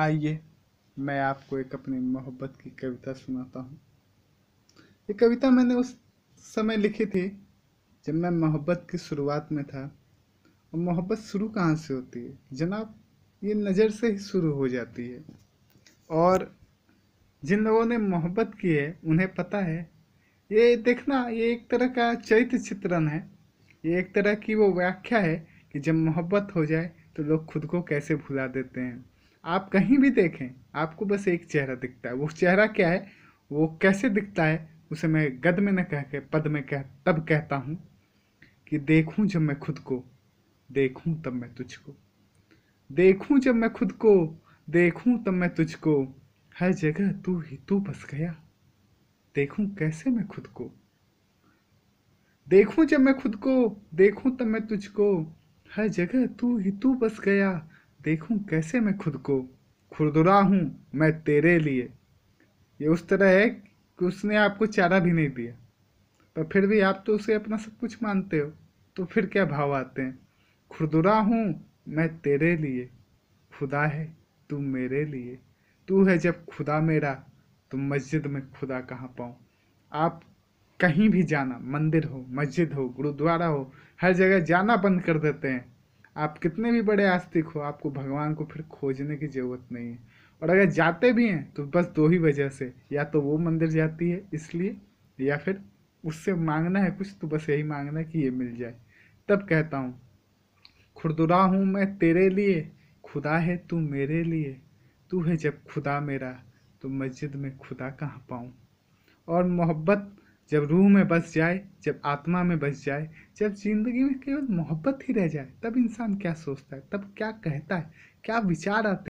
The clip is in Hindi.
आइए मैं आपको एक अपनी मोहब्बत की कविता सुनाता हूँ ये कविता मैंने उस समय लिखी थी जब मैं मोहब्बत की शुरुआत में था और मोहब्बत शुरू कहाँ से होती है जनाब ये नज़र से ही शुरू हो जाती है और जिन लोगों ने मोहब्बत की है उन्हें पता है ये देखना ये एक तरह का चरित्र चित्रण है ये एक तरह की वो व्याख्या है कि जब मोहब्बत हो जाए तो लोग खुद को कैसे भुला देते हैं आप कहीं भी देखें आपको बस एक चेहरा दिखता है वो चेहरा क्या है वो कैसे दिखता है उसे मैं गद में न कह के पद में कह तब कहता हूँ कि देखूँ जब मैं खुद को देखूँ तब मैं तुझको देखूँ जब मैं खुद को देखूँ तब मैं तुझको हर जगह तू ही तू बस गया देखूँ कैसे मैं खुद को देखूँ जब मैं खुद को देखूँ तब मैं तुझको हर जगह तू ही तू बस गया देखूं कैसे मैं खुद को खुरदुरा हूँ मैं तेरे लिए ये उस तरह है कि उसने आपको चारा भी नहीं दिया पर फिर भी आप तो उसे अपना सब कुछ मानते हो तो फिर क्या भाव आते हैं खुरदुरा हूँ मैं तेरे लिए खुदा है तू मेरे लिए तू है जब खुदा मेरा तो मस्जिद में खुदा कहाँ पाऊँ आप कहीं भी जाना मंदिर हो मस्जिद हो गुरुद्वारा हो हर जगह जाना बंद कर देते हैं आप कितने भी बड़े आस्तिक हो आपको भगवान को फिर खोजने की ज़रूरत नहीं है और अगर जाते भी हैं तो बस दो ही वजह से या तो वो मंदिर जाती है इसलिए या फिर उससे मांगना है कुछ तो बस यही मांगना है कि ये मिल जाए तब कहता हूँ खुरदुरा हूँ मैं तेरे लिए खुदा है तू मेरे लिए तू है जब खुदा मेरा तो मस्जिद में खुदा कहाँ पाऊँ और मोहब्बत जब रूह में बस जाए जब आत्मा में बस जाए जब जिंदगी में केवल मोहब्बत ही रह जाए तब इंसान क्या सोचता है तब क्या कहता है क्या विचार आते